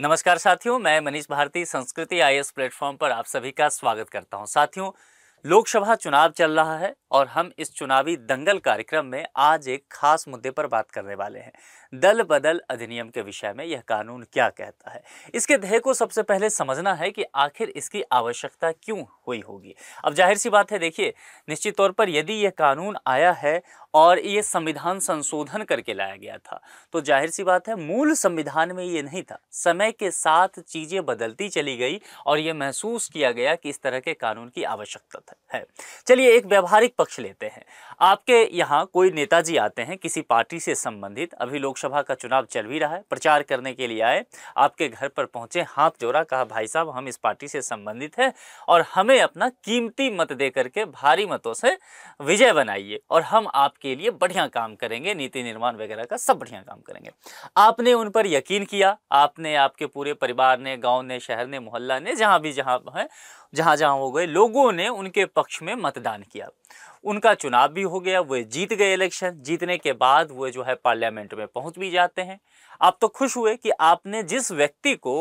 नमस्कार साथियों मैं मनीष भारती संस्कृति आई प्लेटफॉर्म पर आप सभी का स्वागत करता हूं साथियों लोकसभा चुनाव चल रहा है और हम इस चुनावी दंगल कार्यक्रम में आज एक खास मुद्दे पर बात करने वाले हैं दल बदल अधिनियम के विषय में यह कानून क्या कहता है इसके ध्येय को सबसे पहले समझना है कि आखिर इसकी आवश्यकता क्यों हुई होगी अब जाहिर सी बात है देखिए निश्चित तौर पर यदि यह कानून आया है और ये संविधान संशोधन करके लाया गया था तो जाहिर सी बात है मूल संविधान में ये नहीं था समय के साथ चीज़ें बदलती चली गई और ये महसूस किया गया कि इस तरह के कानून की आवश्यकता था है चलिए एक व्यवहारिक पक्ष लेते हैं आपके यहाँ कोई नेताजी आते हैं किसी पार्टी से संबंधित अभी लोकसभा का चुनाव चल भी रहा है प्रचार करने के लिए आए आपके घर पर पहुंचे हाथ जोड़ा कहा भाई साहब हम इस पार्टी से संबंधित हैं और हमें अपना कीमती मत दे करके भारी मतों से विजय बनाइए और हम आपके लिए बढ़िया काम करेंगे नीति निर्माण वगैरह का सब बढ़िया काम करेंगे आपने उन पर यकीन किया आपने आपके पूरे परिवार ने गाँव ने शहर ने मोहल्ला ने जहाँ भी जहाँ है जहाँ जहाँ हो गए लोगों ने उनके पक्ष में मतदान किया उनका चुनाव भी हो गया वे जीत गए इलेक्शन जीतने के बाद वे जो है पार्लियामेंट में पहुंच भी जाते हैं आप तो खुश हुए कि आपने जिस व्यक्ति को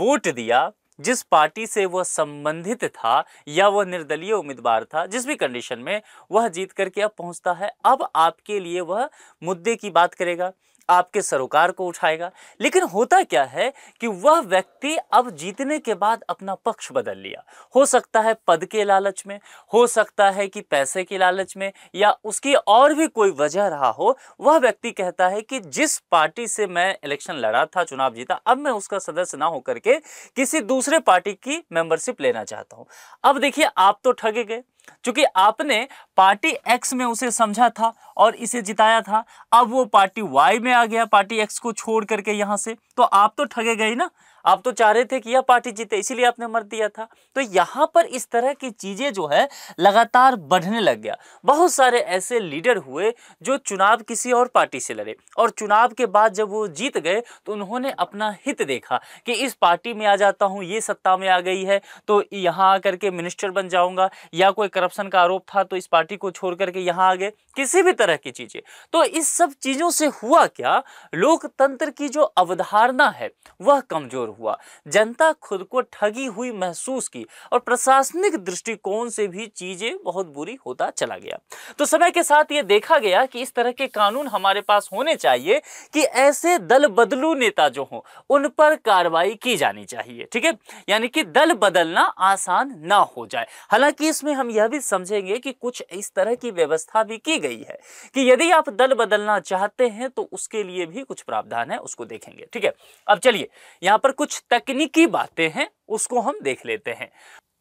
वोट दिया जिस पार्टी से वह संबंधित था या वह निर्दलीय उम्मीदवार था जिस भी कंडीशन में वह जीत करके अब पहुंचता है अब आपके लिए वह मुद्दे की बात करेगा आपके सरोकार को उठाएगा लेकिन होता क्या है कि वह व्यक्ति अब जीतने के बाद अपना पक्ष बदल लिया हो सकता है पद के लालच में हो सकता है कि पैसे के लालच में या उसकी और भी कोई वजह रहा हो वह व्यक्ति कहता है कि जिस पार्टी से मैं इलेक्शन लड़ा था चुनाव जीता अब मैं उसका सदस्य ना होकर के किसी दूसरे पार्टी की मेंबरशिप लेना चाहता हूं अब देखिए आप तो ठगे गए क्योंकि आपने पार्टी एक्स में उसे समझा था और इसे जिताया था अब वो पार्टी वाई में आ गया पार्टी एक्स को छोड़ करके यहां से तो आप तो ठगे गए ना आप तो चाह रहे थे कि यह पार्टी जीते इसीलिए आपने मत दिया था तो यहाँ पर इस तरह की चीज़ें जो है लगातार बढ़ने लग गया बहुत सारे ऐसे लीडर हुए जो चुनाव किसी और पार्टी से लड़े और चुनाव के बाद जब वो जीत गए तो उन्होंने अपना हित देखा कि इस पार्टी में आ जाता हूँ ये सत्ता में आ गई है तो यहाँ आकर के मिनिस्टर बन जाऊंगा या कोई करप्शन का आरोप था तो इस पार्टी को छोड़ करके यहाँ आ गए किसी भी तरह की चीज़ें तो इस सब चीज़ों से हुआ क्या लोकतंत्र की जो अवधारणा है वह कमज़ोर हुआ जनता खुद को ठगी हुई महसूस की और प्रशासनिक दृष्टिकोण से भी चीजें बहुत बुरी होता चला गया तो समय के साथ ये देखा गया कि इस तरह के कानून हमारे पास होने चाहिए कि ऐसे दल बदलू नेता जो हों उन पर कार्रवाई की जानी चाहिए ठीक है यानी कि दल बदलना आसान ना हो जाए हालांकि इसमें हम यह भी समझेंगे कि कुछ इस तरह की व्यवस्था भी की गई है कि यदि आप दल बदलना चाहते हैं तो उसके लिए भी कुछ प्रावधान है उसको देखेंगे ठीक है अब चलिए यहां पर कुछ तकनीकी बातें हैं उसको हम देख लेते हैं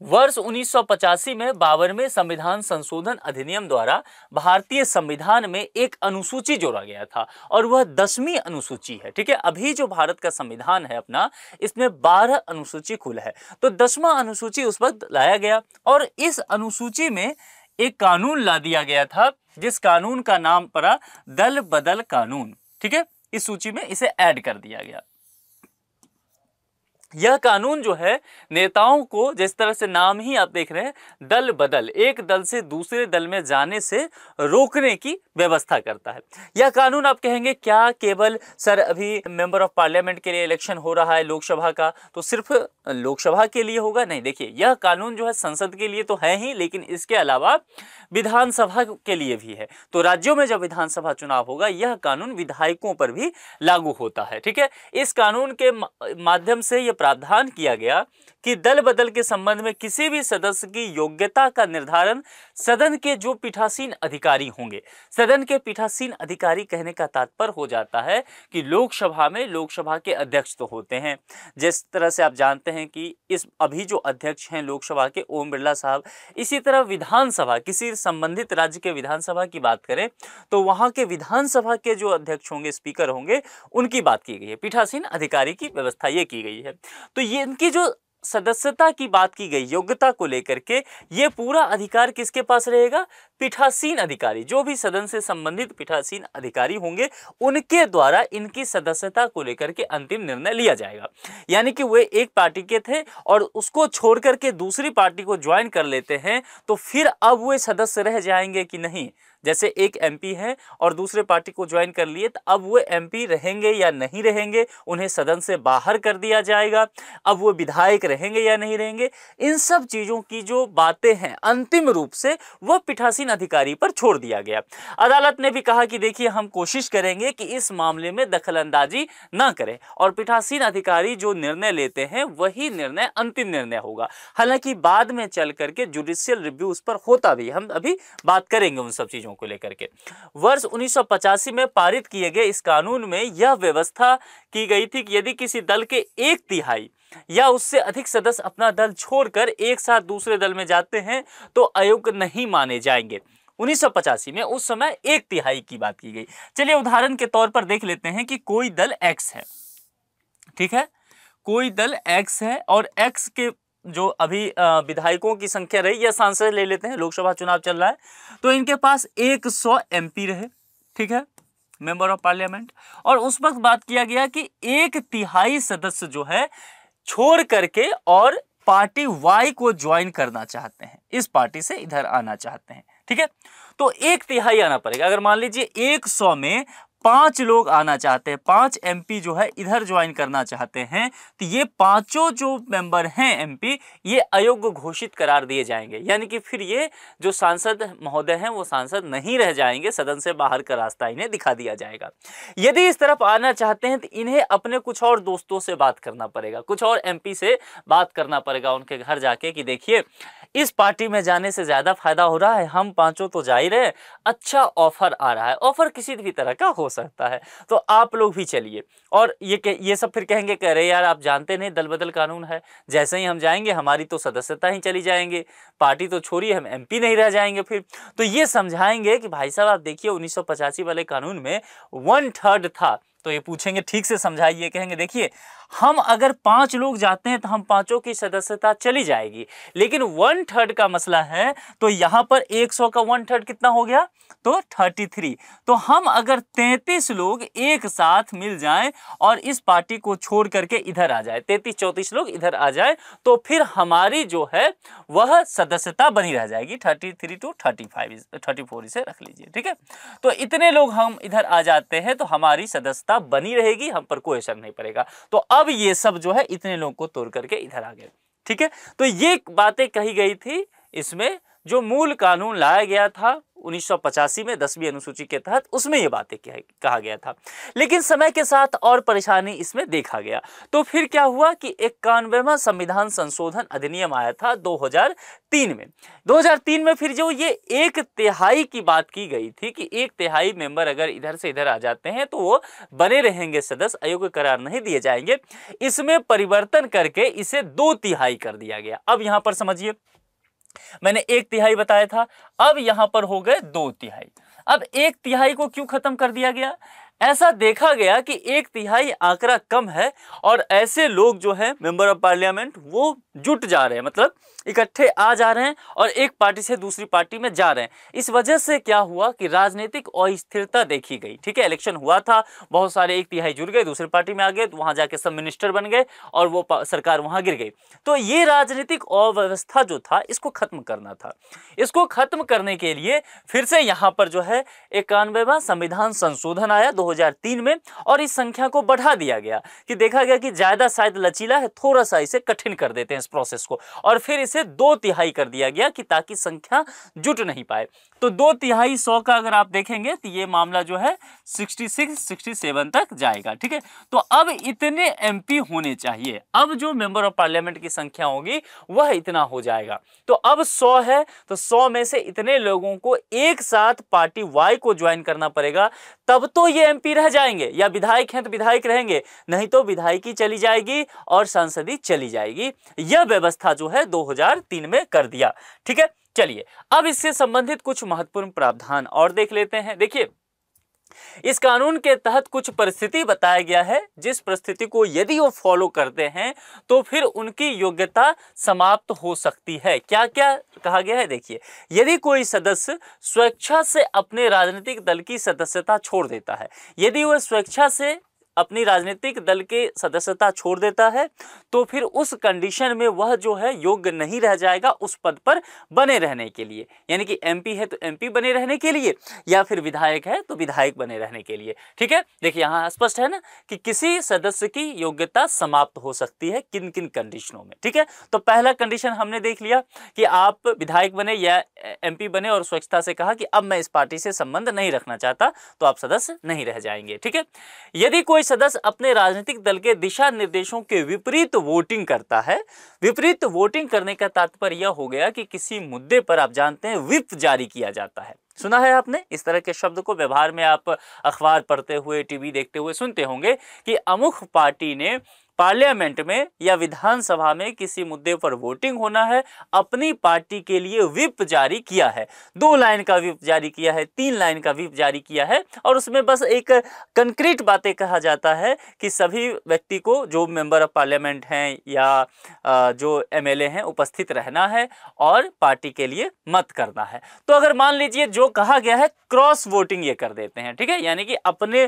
वर्ष उन्नीस में बावनवे संविधान संशोधन अधिनियम द्वारा भारतीय संविधान में एक अनुसूची जोड़ा गया था और वह दसवीं अनुसूची है ठीक है अभी जो भारत का संविधान है अपना इसमें बारह अनुसूची खुल है तो दसवां अनुसूची उस वक्त लाया गया और इस अनुसूची में एक कानून ला दिया गया था जिस कानून का नाम पड़ा दल बदल कानून ठीक है इस सूची में इसे ऐड कर दिया गया यह कानून जो है नेताओं को जिस तरह से नाम ही आप देख रहे हैं दल बदल एक दल से दूसरे दल में जाने से रोकने की व्यवस्था करता है यह कानून आप कहेंगे क्या केवल सर अभी मेंबर ऑफ पार्लियामेंट के लिए इलेक्शन हो रहा है लोकसभा का तो सिर्फ लोकसभा के लिए होगा नहीं देखिए यह कानून जो है संसद के लिए तो है ही लेकिन इसके अलावा विधानसभा के लिए भी है तो राज्यों में जब विधानसभा चुनाव होगा यह कानून विधायकों पर भी लागू होता है ठीक है इस कानून के माध्यम से यह प्रावधान किया गया कि दल बदल के संबंध में किसी भी सदस्य की योग्यता का निर्धारण सदन के जो पीठासीन अधिकारी होंगे सदन के पीठासीन अधिकारी कहने का तात्पर्य हो जाता है कि लोकसभा में लोकसभा के अध्यक्ष तो होते हैं जिस तरह से आप जानते हैं कि इस अभी जो अध्यक्ष हैं लोकसभा के ओम बिरला साहब इसी तरह विधानसभा किसी संबंधित राज्य के विधानसभा की बात करें तो वहाँ के विधानसभा के जो अध्यक्ष होंगे स्पीकर होंगे उनकी बात की गई है पीठासीन अधिकारी की व्यवस्था ये की गई है तो ये इनकी जो सदस्यता की बात की गई योग्यता को लेकर के ये पूरा अधिकार किसके पास रहेगा पीठासीन अधिकारी जो भी सदन से संबंधित पीठासीन अधिकारी होंगे उनके द्वारा इनकी सदस्यता को लेकर के अंतिम निर्णय लिया जाएगा यानी कि वे एक पार्टी के थे और उसको छोड़ करके दूसरी पार्टी को ज्वाइन कर लेते हैं तो फिर अब वे सदस्य रह जाएंगे कि नहीं जैसे एक एमपी है और दूसरे पार्टी को ज्वाइन कर लिए तो अब वो एमपी रहेंगे या नहीं रहेंगे उन्हें सदन से बाहर कर दिया जाएगा अब वो विधायक रहेंगे या नहीं रहेंगे इन सब चीज़ों की जो बातें हैं अंतिम रूप से वह पिठासीन अधिकारी पर छोड़ दिया गया अदालत ने भी कहा कि देखिए हम कोशिश करेंगे कि इस मामले में अंदाजी ना करें और पिठासीन अधिकारी जो निर्णय लेते हैं वही निर्णय अंतिम निर्णय होगा हालांकि बाद में चल करके जुडिशियल रिव्यू उस पर होता भी हम अभी बात करेंगे उन सब चीज़ों विषयों को लेकर के वर्ष उन्नीस में पारित किए गए इस कानून में यह व्यवस्था की गई थी कि यदि किसी दल के एक तिहाई या उससे अधिक सदस्य अपना दल छोड़कर एक साथ दूसरे दल में जाते हैं तो अयोग्य नहीं माने जाएंगे उन्नीस में उस समय एक तिहाई की बात की गई चलिए उदाहरण के तौर पर देख लेते हैं कि कोई दल एक्स है ठीक है कोई दल एक्स है और एक्स के जो अभी विधायकों की संख्या रही या सांसद ले लेते हैं लोकसभा चुनाव चल रहा है तो इनके पास एक सौ पी रहे ठीक है मेंबर ऑफ पार्लियामेंट और उस वक्त बात किया गया कि एक तिहाई सदस्य जो है छोड़ करके और पार्टी वाई को ज्वाइन करना चाहते हैं इस पार्टी से इधर आना चाहते हैं ठीक है तो एक तिहाई आना पड़ेगा अगर मान लीजिए एक सौ में पांच लोग आना चाहते हैं पांच एमपी जो है इधर ज्वाइन करना चाहते हैं तो ये पांचों जो मेंबर हैं एमपी ये अयोग्य घोषित करार दिए जाएंगे यानी कि फिर ये जो सांसद महोदय हैं वो सांसद नहीं रह जाएंगे सदन से बाहर का रास्ता इन्हें दिखा दिया जाएगा यदि इस तरफ आना चाहते हैं तो इन्हें अपने कुछ और दोस्तों से बात करना पड़ेगा कुछ और एम से बात करना पड़ेगा उनके घर जाके कि देखिए इस पार्टी में जाने से ज़्यादा फायदा हो रहा है हम पाँचों तो जा ही रहे अच्छा ऑफर आ रहा है ऑफर किसी भी तरह का हो सकता है तो आप लोग भी चलिए और ये ये सब फिर कहेंगे कह रहे यार आप जानते नहीं दल बदल कानून है जैसे ही हम जाएंगे हमारी तो सदस्यता ही चली जाएंगे पार्टी तो छोड़िए हम एम नहीं रह जाएंगे फिर तो ये समझाएंगे कि भाई साहब आप देखिए उन्नीस वाले कानून में वन थर्ड था तो ये पूछेंगे ठीक से समझाइए कहेंगे देखिए हम अगर पांच लोग जाते हैं तो हम पांचों की सदस्यता चली जाएगी लेकिन वन थर्ड का मसला है तो यहां पर एक सौ का वन थर्ड कितना हो गया तो थर्टी थ्री तो हम अगर तैंतीस लोग एक साथ मिल जाएं और इस पार्टी को छोड़ करके इधर आ जाए तैंतीस चौतीस लोग इधर आ जाए तो फिर हमारी जो है वह सदस्यता बनी रह जाएगी thirty three two thirty five thirty four इसे रख लीजिए ठीक है तो इतने लोग हम इधर आ जाते हैं तो हमारी सदस्यता व्यवस्था बनी रहेगी हम पर कोई असर नहीं पड़ेगा तो अब ये सब जो है इतने लोगों को तोड़ करके इधर आ गए ठीक है तो ये बातें कही गई थी इसमें जो मूल कानून लाया गया था 1985 में दसवीं अनुसूची के तहत उसमें ये बातें कहा गया था लेकिन समय के साथ और परेशानी इसमें देखा गया तो फिर क्या हुआ कि इक्यानवेवा संविधान संशोधन अधिनियम आया था 2003 में 2003 में फिर जो ये एक तिहाई की बात की गई थी कि एक तिहाई मेंबर अगर इधर से इधर आ जाते हैं तो वो बने रहेंगे सदस्य अयोग्य करार नहीं दिए जाएंगे इसमें परिवर्तन करके इसे दो तिहाई कर दिया गया अब यहाँ पर समझिए मैंने एक तिहाई बताया था अब यहां पर हो गए दो तिहाई अब एक तिहाई को क्यों खत्म कर दिया गया ऐसा देखा गया कि एक तिहाई आंकड़ा कम है और ऐसे लोग जो है मेंबर ऑफ पार्लियामेंट वो जुट जा रहे हैं मतलब इकट्ठे आ जा रहे हैं और एक पार्टी से दूसरी पार्टी में जा रहे हैं इस वजह से क्या हुआ कि राजनीतिक अस्थिरता देखी गई ठीक है इलेक्शन हुआ था बहुत सारे एक तिहाई जुड़ गए दूसरी पार्टी में आ गए तो वहां जाके सब मिनिस्टर बन गए और वो सरकार वहां गिर गई तो ये राजनीतिक अव्यवस्था जो था इसको खत्म करना था इसको खत्म करने के लिए फिर से यहाँ पर जो है इक्यानवेवा संविधान संशोधन आया दो 2003 में और इस संख्या को बढ़ा दिया गया कि देखा गया कि ज़्यादा शायद लचीला है थोड़ा सा इसे कठिन कर देते हैं इस प्रोसेस को और फिर इसे दो तिहाई कर दिया गया कि ताकि संख्या जुट नहीं पाए तो दो तिहाई सौ का अगर आप देखेंगे तो ये मामला जो है सिक्सटी सिक्स तक जाएगा ठीक है तो अब इतने एम होने चाहिए अब जो मेंबर ऑफ पार्लियामेंट की संख्या होगी वह इतना हो जाएगा तो अब सौ है तो सौ में से इतने लोगों को एक साथ पार्टी वाई को ज्वाइन करना पड़ेगा तब तो ये एमपी रह जाएंगे या विधायक हैं तो विधायक रहेंगे नहीं तो विधायकी चली जाएगी और संसदीय चली जाएगी यह व्यवस्था जो है 2003 में कर दिया ठीक है चलिए अब इससे संबंधित कुछ महत्वपूर्ण प्रावधान और देख लेते हैं देखिए इस कानून के तहत कुछ परिस्थिति बताया गया है जिस परिस्थिति को यदि वो फॉलो करते हैं तो फिर उनकी योग्यता समाप्त हो सकती है क्या क्या कहा गया है देखिए यदि कोई सदस्य स्वेच्छा से अपने राजनीतिक दल की सदस्यता छोड़ देता है यदि वह स्वेच्छा से अपनी राजनीतिक दल के सदस्यता छोड़ देता है तो फिर उस कंडीशन में वह जो है योग्य नहीं रह जाएगा उस पद पर बने रहने के लिए यानी कि एमपी है तो एमपी बने रहने के लिए या फिर विधायक है तो विधायक बने रहने के लिए ठीक है देखिए यहां स्पष्ट है ना कि किसी सदस्य की योग्यता समाप्त हो सकती है किन किन कंडीशनों में ठीक है तो पहला कंडीशन हमने देख लिया कि आप विधायक बने या एमपी बने और स्वच्छता से कहा कि अब मैं इस पार्टी से संबंध नहीं रखना चाहता तो आप सदस्य नहीं रह जाएंगे ठीक है यदि कोई कोई सदस्य अपने राजनीतिक दल के दिशा निर्देशों के विपरीत वोटिंग करता है विपरीत वोटिंग करने का तात्पर्य यह हो गया कि किसी मुद्दे पर आप जानते हैं विप जारी किया जाता है सुना है आपने इस तरह के शब्द को व्यवहार में आप अखबार पढ़ते हुए टीवी देखते हुए सुनते होंगे कि अमुख पार्टी ने पार्लियामेंट में या विधानसभा में किसी मुद्दे पर वोटिंग होना है अपनी पार्टी के लिए विप जारी किया है दो लाइन का विप जारी किया है तीन लाइन का विप जारी किया है और उसमें बस एक कंक्रीट बातें कहा जाता है कि सभी व्यक्ति को जो मेंबर ऑफ पार्लियामेंट हैं या जो एमएलए हैं उपस्थित रहना है और पार्टी के लिए मत करना है तो अगर मान लीजिए जो कहा गया है क्रॉस वोटिंग ये कर देते हैं ठीक है यानी कि अपने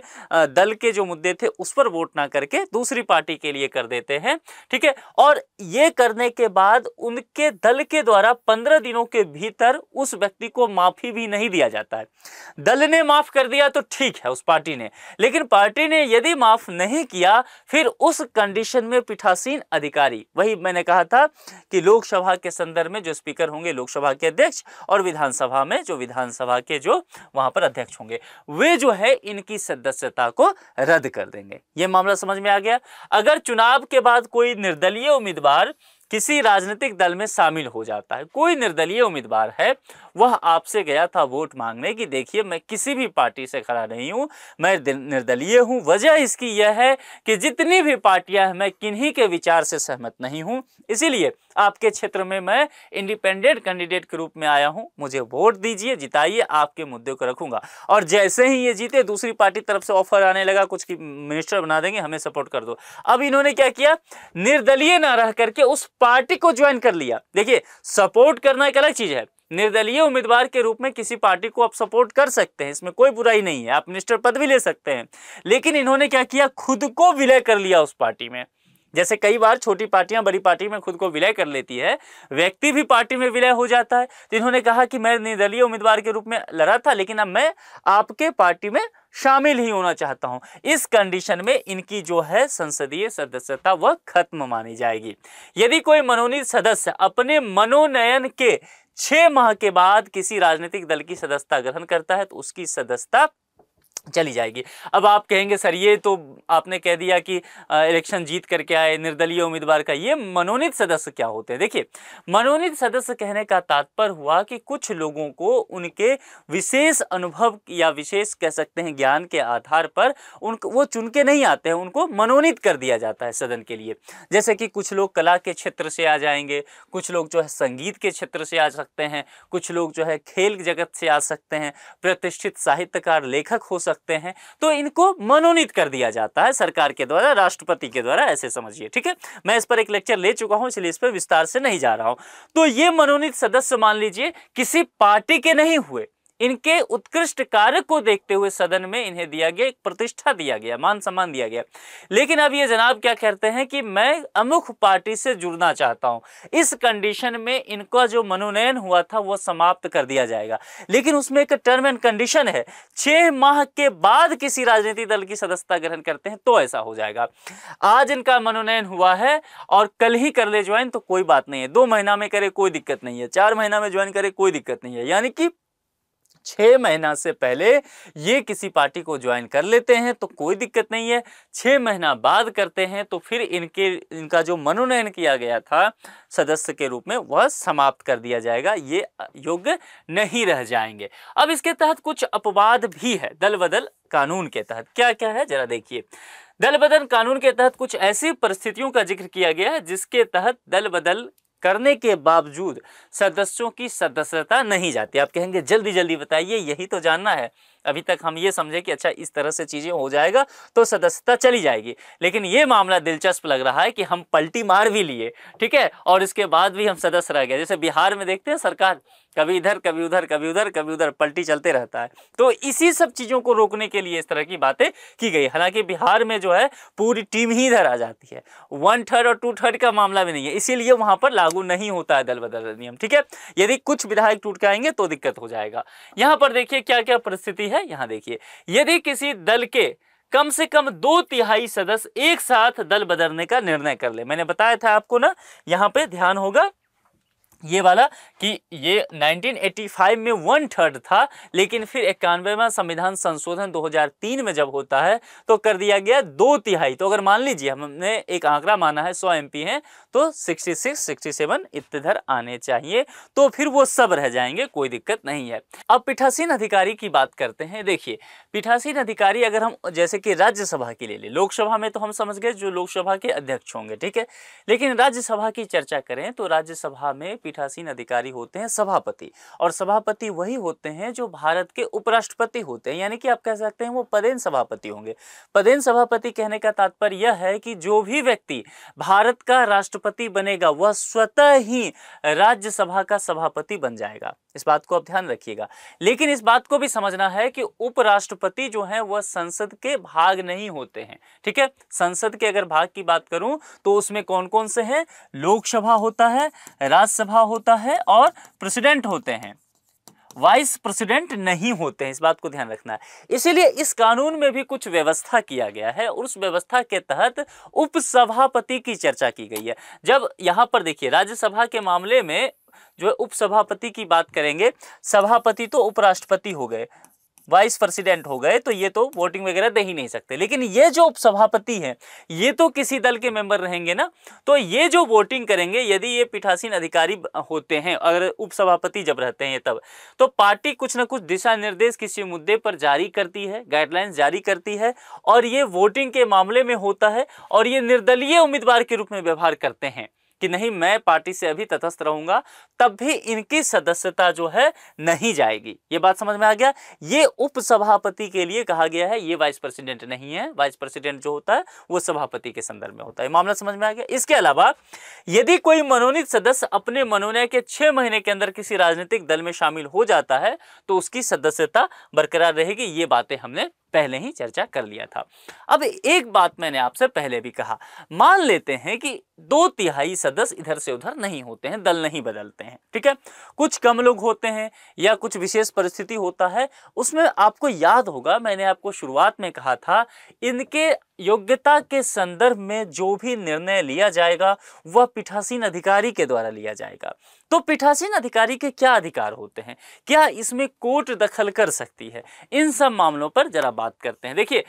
दल के जो मुद्दे थे उस पर वोट ना करके दूसरी पार्टी के लिए ये कर देते हैं ठीक है और ये करने के बाद उनके दल के द्वारा पंद्रह दिनों के भीतर उस व्यक्ति को माफी भी नहीं दिया जाता है दल ने माफ कर दिया तो ठीक है उस पार्टी ने लेकिन पार्टी ने यदि माफ नहीं किया फिर उस कंडीशन में पिठासीन अधिकारी वही मैंने कहा था कि लोकसभा के संदर्भ में जो स्पीकर होंगे लोकसभा के अध्यक्ष और विधानसभा में जो विधानसभा के जो वहां पर अध्यक्ष होंगे वे जो है इनकी सदस्यता को रद्द कर देंगे यह मामला समझ में आ गया अगर चुनाव के बाद कोई निर्दलीय उम्मीदवार किसी राजनीतिक दल में शामिल हो जाता है कोई निर्दलीय उम्मीदवार है वह आपसे गया था वोट मांगने की देखिए मैं किसी भी पार्टी से खड़ा नहीं हूं मैं निर्दलीय हूं वजह इसकी यह है कि जितनी भी पार्टियां हैं मैं किन्हीं के विचार से सहमत नहीं हूं इसीलिए आपके क्षेत्र में मैं इंडिपेंडेंट कैंडिडेट के रूप में आया हूं मुझे वोट दीजिए जिताइए आपके मुद्दे को रखूंगा और जैसे ही ये जीते दूसरी पार्टी तरफ से ऑफर आने लगा कुछ की मिनिस्टर बना देंगे हमें सपोर्ट कर दो अब इन्होंने क्या किया निर्दलीय ना रह करके उस पार्टी को ज्वाइन कर लिया देखिए सपोर्ट करना एक अलग चीज है निर्दलीय उम्मीदवार के रूप में किसी पार्टी को आप सपोर्ट कर सकते हैं इसमें कोई बुराई नहीं है आप मिनिस्टर पद भी ले सकते हैं लेकिन इन्होंने क्या किया खुद को विलय कर लिया उस पार्टी में जैसे कई बार छोटी पार्टियां बड़ी पार्टी में खुद को विलय कर लेती है व्यक्ति भी पार्टी में विलय हो जाता है तो इन्होंने कहा कि मैं निर्दलीय उम्मीदवार के रूप में लड़ा था लेकिन अब मैं आपके पार्टी में शामिल ही होना चाहता हूं इस कंडीशन में इनकी जो है संसदीय सदस्यता वह खत्म मानी जाएगी यदि कोई मनोनीत सदस्य अपने मनोनयन के छह माह के बाद किसी राजनीतिक दल की सदस्यता ग्रहण करता है तो उसकी सदस्यता चली जाएगी अब आप कहेंगे सर ये तो आपने कह दिया कि इलेक्शन जीत करके आए निर्दलीय उम्मीदवार का ये मनोनीत सदस्य क्या होते हैं देखिए मनोनीत सदस्य कहने का तात्पर्य हुआ कि कुछ लोगों को उनके विशेष अनुभव या विशेष कह सकते हैं ज्ञान के आधार पर उन वो चुन के नहीं आते हैं उनको मनोनीत कर दिया जाता है सदन के लिए जैसे कि कुछ लोग कला के क्षेत्र से आ जाएंगे कुछ लोग जो है संगीत के क्षेत्र से आ सकते हैं कुछ लोग जो है खेल जगत से आ सकते हैं प्रतिष्ठित साहित्यकार लेखक हो सकते सकते हैं तो इनको मनोनीत कर दिया जाता है सरकार के द्वारा राष्ट्रपति के द्वारा ऐसे समझिए ठीक है मैं इस पर एक लेक्चर ले चुका हूं इसलिए इस पर विस्तार से नहीं जा रहा हूं तो ये मनोनीत सदस्य मान लीजिए किसी पार्टी के नहीं हुए इनके उत्कृष्ट कार्य को देखते हुए सदन में इन्हें दिया गया एक प्रतिष्ठा दिया गया मान सम्मान दिया गया लेकिन अब ये जनाब क्या कहते हैं कि मैं अमुख पार्टी से जुड़ना चाहता हूं इस कंडीशन में इनका जो मनोनयन हुआ था वो समाप्त कर दिया जाएगा लेकिन उसमें एक टर्म एंड कंडीशन है छह माह के बाद किसी राजनीतिक दल की सदस्यता ग्रहण करते हैं तो ऐसा हो जाएगा आज इनका मनोनयन हुआ है और कल ही कर ले ज्वाइन तो कोई बात नहीं है दो महीना में करे कोई दिक्कत नहीं है चार महीना में ज्वाइन करे कोई दिक्कत नहीं है यानी कि छः महीना से पहले ये किसी पार्टी को ज्वाइन कर लेते हैं तो कोई दिक्कत नहीं है छः महीना बाद करते हैं तो फिर इनके इनका जो मनोनयन किया गया था सदस्य के रूप में वह समाप्त कर दिया जाएगा ये योग्य नहीं रह जाएंगे अब इसके तहत कुछ अपवाद भी है दल बदल कानून के तहत क्या क्या है जरा देखिए दल बदल कानून के तहत कुछ ऐसी परिस्थितियों का जिक्र किया गया है जिसके तहत दल बदल करने के बावजूद सदस्यों की सदस्यता नहीं जाती आप कहेंगे जल्दी जल्दी बताइए यही तो जानना है अभी तक हम ये समझे कि अच्छा इस तरह से चीज़ें हो जाएगा तो सदस्यता चली जाएगी लेकिन ये मामला दिलचस्प लग रहा है कि हम पलटी मार भी लिए ठीक है और इसके बाद भी हम सदस्य रह गए जैसे बिहार में देखते हैं सरकार कभी इधर कभी उधर कभी उधर कभी उधर पलटी चलते रहता है तो इसी सब चीज़ों को रोकने के लिए इस तरह की बातें की गई हालांकि बिहार में जो है पूरी टीम ही इधर आ जाती है वन थर्ड और टू थर्ड का मामला भी नहीं है इसीलिए वहाँ पर लागू नहीं होता है दल बदल नियम ठीक है यदि कुछ विधायक टूट के आएंगे तो दिक्कत हो जाएगा यहाँ पर देखिए क्या क्या परिस्थिति है यहाँ देखिए यदि किसी दल के कम से कम दो तिहाई सदस्य एक साथ दल बदलने का निर्णय कर ले मैंने बताया था आपको ना यहाँ पे ध्यान होगा ये वाला कि ये 1985 में वन थर्ड था लेकिन फिर इक्यानवेवा संविधान संशोधन 2003 में जब होता है तो कर दिया गया दो तिहाई तो अगर मान लीजिए हमने एक आंकड़ा माना है 100 एमपी हैं तो 66, 67 इतधर आने चाहिए तो फिर वो सब रह जाएंगे कोई दिक्कत नहीं है अब पीठासीन अधिकारी की बात करते हैं देखिए पीठासीन अधिकारी अगर हम जैसे कि राज्यसभा के लें लोकसभा में तो हम समझ गए जो लोकसभा के अध्यक्ष होंगे ठीक है लेकिन राज्यसभा की चर्चा करें तो राज्यसभा में पीठासीन अधिकारी होते हैं सभापति और सभापति वही होते हैं जो भारत के उपराष्ट्रपति होते हैं यानी कि आप कह सकते हैं वो पदेन सभापति होंगे पदेन सभापति कहने का तात्पर्य यह है कि जो भी व्यक्ति भारत का राष्ट्रपति बनेगा वह स्वतः ही राज्यसभा का सभापति बन जाएगा इस बात को आप ध्यान रखिएगा लेकिन इस बात को भी समझना है कि उपराष्ट्रपति जो है वह संसद के भाग नहीं होते हैं ठीक है संसद के अगर भाग की बात करूं तो उसमें कौन कौन से हैं लोकसभा होता है राज्यसभा होता है और प्रेसिडेंट होते हैं वाइस प्रेसिडेंट नहीं होते हैं इस बात को ध्यान रखना है इसीलिए इस कानून में भी कुछ व्यवस्था किया गया है और उस व्यवस्था के तहत उपसभापति की चर्चा की गई है जब यहां पर देखिए राज्यसभा के मामले में जो उपसभापति की बात करेंगे सभापति तो उपराष्ट्रपति हो गए वाइस प्रेसिडेंट हो गए तो ये तो वोटिंग वगैरह दे ही नहीं सकते लेकिन ये जो उपसभापति हैं ये तो किसी दल के मेंबर रहेंगे ना तो ये जो वोटिंग करेंगे यदि ये पीठासीन अधिकारी होते हैं अगर उपसभापति जब रहते हैं तब तो पार्टी कुछ ना कुछ दिशा निर्देश किसी मुद्दे पर जारी करती है गाइडलाइंस जारी करती है और ये वोटिंग के मामले में होता है और ये निर्दलीय उम्मीदवार के रूप में व्यवहार करते हैं कि नहीं मैं पार्टी से अभी तटस्थ रहूंगा तब भी इनकी सदस्यता जो है नहीं जाएगी ये बात समझ में आ गया ये उपसभापति के लिए कहा गया है ये वाइस प्रेसिडेंट नहीं है वाइस प्रेसिडेंट जो होता है वो सभापति के संदर्भ में होता है मामला समझ में आ गया इसके अलावा यदि कोई मनोनीत सदस्य अपने मनोनय के छह महीने के अंदर किसी राजनीतिक दल में शामिल हो जाता है तो उसकी सदस्यता बरकरार रहेगी ये बातें हमने पहले ही चर्चा कर लिया था अब एक बात मैंने आपसे पहले भी कहा मान लेते हैं कि दो तिहाई सदस्य इधर से उधर नहीं होते हैं दल नहीं बदलते हैं ठीक है कुछ कम लोग होते हैं या कुछ विशेष परिस्थिति होता है उसमें आपको याद होगा मैंने आपको शुरुआत में कहा था इनके योग्यता के संदर्भ में जो भी निर्णय लिया जाएगा वह पीठासीन अधिकारी के द्वारा लिया जाएगा तो पीठासीन अधिकारी के क्या अधिकार होते हैं क्या इसमें कोर्ट दखल कर सकती है इन सब मामलों पर जरा बात करते हैं देखिए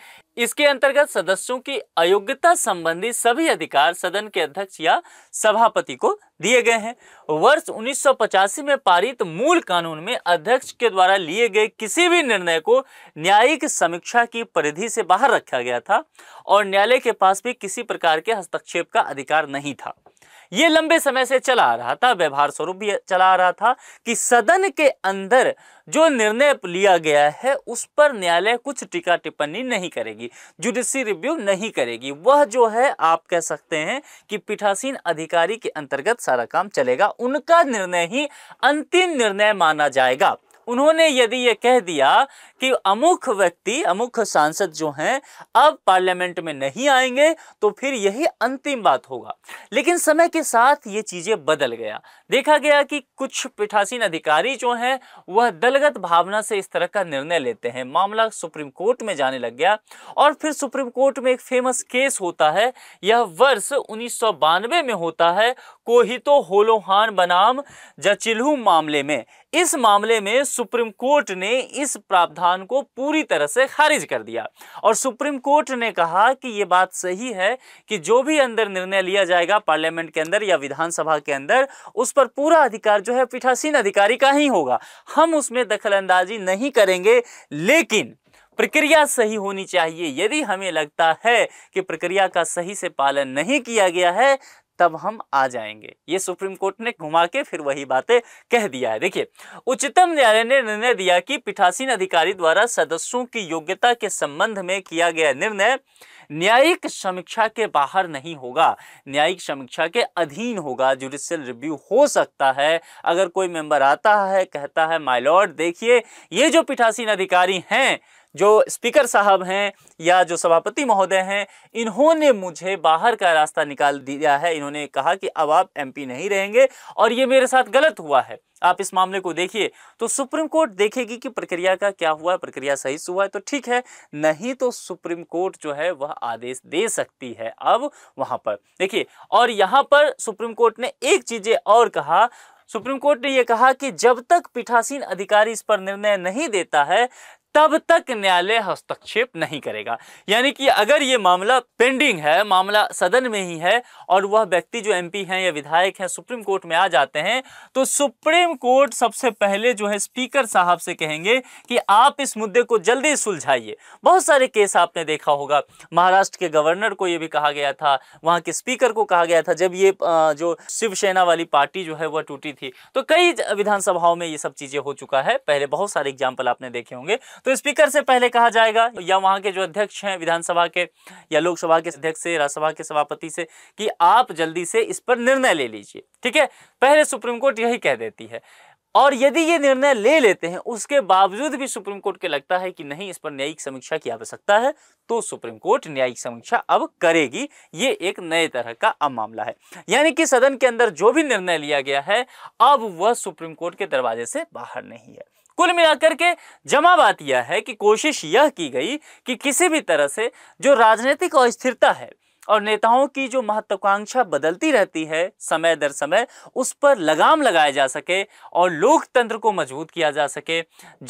इसके अंतर्गत सदस्यों की अयोग्यता संबंधी सभी अधिकार सदन के अध्यक्ष या सभापति को दिए गए हैं वर्ष उन्नीस में पारित मूल कानून में अध्यक्ष के द्वारा लिए गए किसी भी निर्णय को न्यायिक समीक्षा की परिधि से बाहर रखा गया था और न्यायालय के पास भी किसी प्रकार के हस्तक्षेप का अधिकार नहीं था ये लंबे समय से चला आ रहा था व्यवहार स्वरूप भी चला आ रहा था कि सदन के अंदर जो निर्णय लिया गया है उस पर न्यायालय कुछ टीका टिप्पणी नहीं करेगी जुडिशियल रिव्यू नहीं करेगी वह जो है आप कह सकते हैं कि पीठासीन अधिकारी के अंतर्गत सारा काम चलेगा उनका निर्णय ही अंतिम निर्णय माना जाएगा उन्होंने यदि ये कह दिया कि अमुख व्यक्ति अमुख सांसद जो हैं अब पार्लियामेंट में नहीं आएंगे तो फिर यही अंतिम बात होगा लेकिन समय के साथ ये चीज़ें बदल गया देखा गया कि कुछ पीठासीन अधिकारी जो हैं वह दलगत भावना से इस तरह का निर्णय लेते हैं मामला सुप्रीम कोर्ट में जाने लग गया और फिर सुप्रीम कोर्ट में एक फेमस केस होता है यह वर्ष उन्नीस में होता है कोहितो होलोहान बनाम जचिल्हू मामले में इस मामले में सुप्रीम कोर्ट ने इस प्रावधान को पूरी तरह से खारिज कर दिया और सुप्रीम कोर्ट ने कहा कि ये बात सही है कि जो भी अंदर निर्णय लिया जाएगा पार्लियामेंट के अंदर या विधानसभा के अंदर उस पर पूरा अधिकार जो है पीठासीन अधिकारी का ही होगा हम उसमें दखलअंदाजी नहीं करेंगे लेकिन प्रक्रिया सही होनी चाहिए यदि हमें लगता है कि प्रक्रिया का सही से पालन नहीं किया गया है तब हम आ जाएंगे ये सुप्रीम कोर्ट ने घुमा के फिर वही बातें कह दिया है देखिए उच्चतम न्यायालय ने निर्णय दिया कि पीठासीन अधिकारी द्वारा सदस्यों की योग्यता के संबंध में किया गया निर्णय न्यायिक समीक्षा के बाहर नहीं होगा न्यायिक समीक्षा के अधीन होगा जुडिशियल रिव्यू हो सकता है अगर कोई मेंबर आता है कहता है माइलॉर्ड लॉर्ड देखिए ये जो पीठासीन अधिकारी हैं जो स्पीकर साहब हैं या जो सभापति महोदय हैं इन्होंने मुझे बाहर का रास्ता निकाल दिया है इन्होंने कहा कि अब आप एमपी नहीं रहेंगे और ये मेरे साथ गलत हुआ है आप इस मामले को देखिए तो सुप्रीम कोर्ट देखेगी कि प्रक्रिया का क्या हुआ प्रक्रिया सही से हुआ है तो ठीक है नहीं तो सुप्रीम कोर्ट जो है वह आदेश दे सकती है अब वहां पर देखिए और यहाँ पर सुप्रीम कोर्ट ने एक चीजें और कहा सुप्रीम कोर्ट ने यह कहा कि जब तक पीठासीन अधिकारी इस पर निर्णय नहीं देता है तब तक न्यायालय हस्तक्षेप नहीं करेगा यानी कि अगर ये मामला पेंडिंग है मामला सदन में ही है और वह व्यक्ति जो एमपी हैं या विधायक हैं सुप्रीम कोर्ट में आ जाते हैं तो सुप्रीम कोर्ट सबसे पहले जो है स्पीकर साहब से कहेंगे कि आप इस मुद्दे को जल्दी सुलझाइए बहुत सारे केस आपने देखा होगा महाराष्ट्र के गवर्नर को ये भी कहा गया था वहाँ के स्पीकर को कहा गया था जब ये जो शिवसेना वाली पार्टी जो है वह टूटी थी तो कई विधानसभाओं में ये सब चीज़ें हो चुका है पहले बहुत सारे एग्जाम्पल आपने देखे होंगे तो स्पीकर से पहले कहा जाएगा या वहां के जो अध्यक्ष हैं विधानसभा के या लोकसभा के अध्यक्ष से राज्यसभा के सभापति से कि आप जल्दी से इस पर निर्णय ले लीजिए ठीक है पहले सुप्रीम कोर्ट यही कह देती है और यदि ये निर्णय ले लेते हैं उसके बावजूद भी सुप्रीम कोर्ट के लगता है कि नहीं इस पर न्यायिक समीक्षा की आवश्यकता है तो सुप्रीम कोर्ट न्यायिक समीक्षा अब करेगी ये एक नए तरह का अब मामला है यानी कि सदन के अंदर जो भी निर्णय लिया गया है अब वह सुप्रीम कोर्ट के दरवाजे से बाहर नहीं है कुल मिलाकर के जमा बात यह है कि कोशिश यह की गई कि किसी भी तरह से जो राजनीतिक अस्थिरता है और नेताओं की जो महत्वाकांक्षा बदलती रहती है समय दर समय उस पर लगाम लगाया जा सके और लोकतंत्र को मजबूत किया जा सके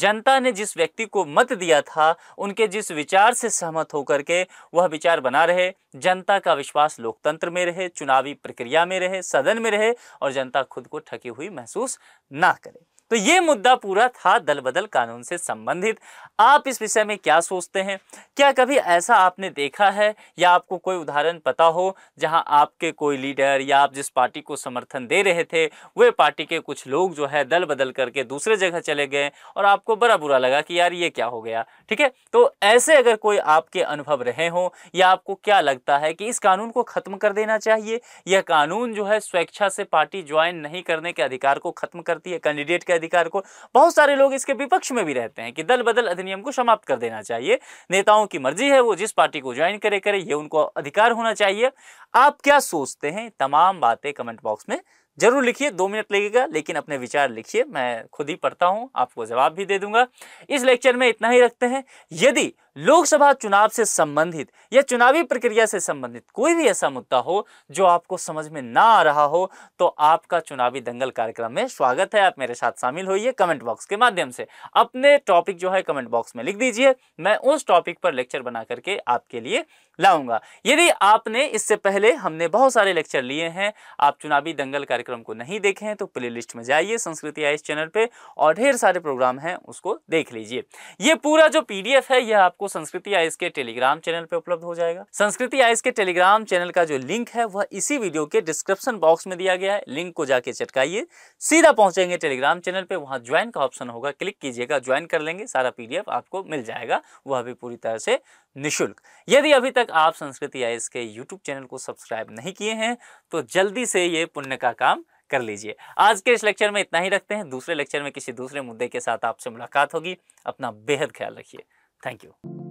जनता ने जिस व्यक्ति को मत दिया था उनके जिस विचार से सहमत होकर के वह विचार बना रहे जनता का विश्वास लोकतंत्र में रहे चुनावी प्रक्रिया में रहे सदन में रहे और जनता खुद को ठकी हुई महसूस ना करे तो ये मुद्दा पूरा था दल बदल कानून से संबंधित आप इस विषय में क्या सोचते हैं क्या कभी ऐसा आपने देखा है या आपको कोई उदाहरण पता हो जहां आपके कोई लीडर या आप जिस पार्टी को समर्थन दे रहे थे वे पार्टी के कुछ लोग जो है दल बदल करके दूसरे जगह चले गए और आपको बड़ा बुरा लगा कि यार ये क्या हो गया ठीक है तो ऐसे अगर कोई आपके अनुभव रहे हों या आपको क्या लगता है कि इस कानून को खत्म कर देना चाहिए यह कानून जो है स्वेच्छा से पार्टी ज्वाइन नहीं करने के अधिकार को खत्म करती है कैंडिडेट के अधिकार को बहुत सारे लोग इसके विपक्ष में भी रहते हैं कि दल बदल अधिनियम को समाप्त कर देना चाहिए नेताओं की मर्जी है वो जिस पार्टी को ज्वाइन करे करे ये उनको अधिकार होना चाहिए आप क्या सोचते हैं तमाम बातें कमेंट बॉक्स में जरूर लिखिए दो मिनट लगेगा लेकिन अपने विचार लिखिए मैं खुद ही पढ़ता हूँ आपको जवाब भी दे दूंगा इस लेक्चर में इतना ही रखते हैं यदि लोकसभा चुनाव से संबंधित या चुनावी प्रक्रिया से संबंधित कोई भी ऐसा मुद्दा हो जो आपको समझ में ना आ रहा हो तो आपका चुनावी दंगल कार्यक्रम में स्वागत है आप मेरे साथ शामिल होइए कमेंट बॉक्स के माध्यम से अपने टॉपिक जो है कमेंट बॉक्स में लिख दीजिए मैं उस टॉपिक पर लेक्चर बना करके आपके लिए लाऊंगा यदि आपने इससे पहले हमने बहुत सारे लेक्चर लिए हैं आप चुनावी दंगल कार्यक्रम को नहीं देखे हैं तो प्लेलिस्ट में जाइए संस्कृति आई चैनल पे और ढेर सारे प्रोग्राम हैं उसको देख लीजिए ये पूरा जो पीडीएफ है यह आपको संस्कृति आईस के टेलीग्राम चैनल पे उपलब्ध हो जाएगा संस्कृति आईस के टेलीग्राम चैनल का जो लिंक है वह इसी वीडियो के डिस्क्रिप्शन बॉक्स में दिया गया है लिंक को जाके चटकाइए सीधा पहुंचेंगे टेलीग्राम चैनल पे वहां ज्वाइन का ऑप्शन होगा क्लिक कीजिएगा ज्वाइन कर लेंगे सारा पीडीएफ आपको मिल जाएगा वह भी पूरी तरह से निशुल्क यदि अभी तक आप संस्कृति आई के यूट्यूब चैनल को सब्सक्राइब नहीं किए हैं तो जल्दी से ये पुण्य का काम कर लीजिए आज के इस लेक्चर में इतना ही रखते हैं दूसरे लेक्चर में किसी दूसरे मुद्दे के साथ आपसे मुलाकात होगी अपना बेहद ख्याल रखिए थैंक यू